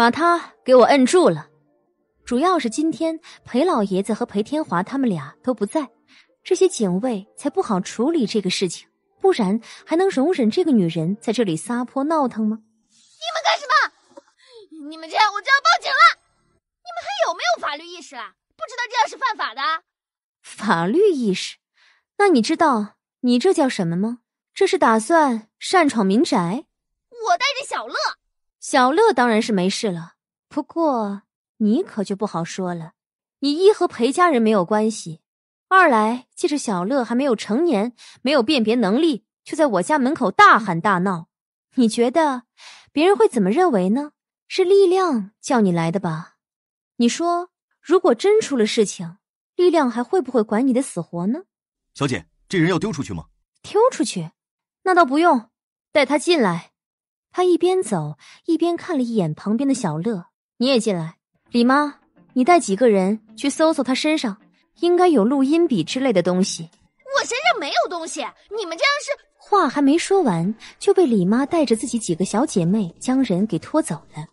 把他给我摁住了，主要是今天裴老爷子和裴天华他们俩都不在，这些警卫才不好处理这个事情，不然还能容忍这个女人在这里撒泼闹腾吗？你们干什么？你们这样我就要报警了！你们还有没有法律意识？啊？不知道这样是犯法的？法律意识？那你知道你这叫什么吗？这是打算擅闯民宅！我带着小乐。小乐当然是没事了，不过你可就不好说了。你一和裴家人没有关系，二来，即使小乐还没有成年，没有辨别能力，却在我家门口大喊大闹，你觉得别人会怎么认为呢？是力量叫你来的吧？你说，如果真出了事情，力量还会不会管你的死活呢？小姐，这人要丢出去吗？丢出去？那倒不用，带他进来。他一边走一边看了一眼旁边的小乐，你也进来。李妈，你带几个人去搜搜他身上，应该有录音笔之类的东西。我身上没有东西，你们这样是……话还没说完，就被李妈带着自己几个小姐妹将人给拖走了。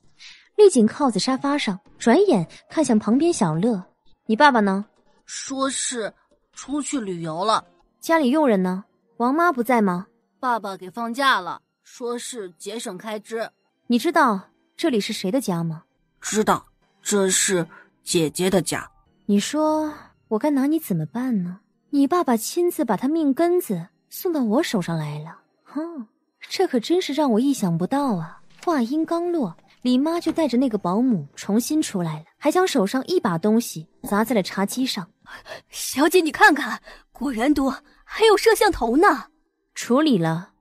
丽景靠在沙发上，转眼看向旁边小乐：“你爸爸呢？说是出去旅游了。家里佣人呢？王妈不在吗？爸爸给放假了。”说是节省开支。你知道这里是谁的家吗？知道，这是姐姐的家。你说我该拿你怎么办呢？你爸爸亲自把他命根子送到我手上来了，哼，这可真是让我意想不到啊！话音刚落，李妈就带着那个保姆重新出来了，还将手上一把东西砸在了茶几上。小姐，你看看，果然多，还有摄像头呢。处理了。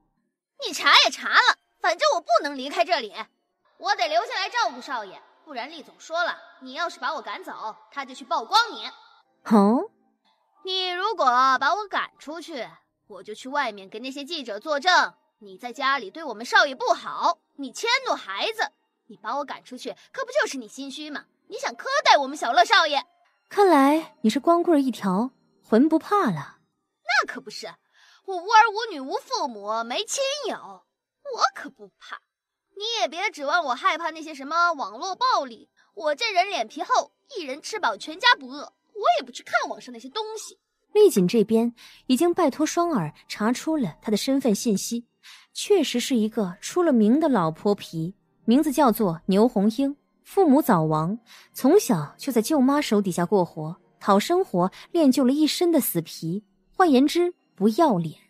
你查也查了，反正我不能离开这里，我得留下来照顾少爷。不然厉总说了，你要是把我赶走，他就去曝光你。哦，你如果把我赶出去，我就去外面给那些记者作证。你在家里对我们少爷不好，你迁怒孩子，你把我赶出去，可不就是你心虚吗？你想苛待我们小乐少爷？看来你是光棍一条，魂不怕了。那可不是。我无儿无女无父母没亲友，我可不怕。你也别指望我害怕那些什么网络暴力。我这人脸皮厚，一人吃饱全家不饿，我也不去看网上那些东西。丽锦这边已经拜托双儿查出了他的身份信息，确实是一个出了名的老泼皮，名字叫做牛红英，父母早亡，从小就在舅妈手底下过活，讨生活练就了一身的死皮。换言之，不要脸。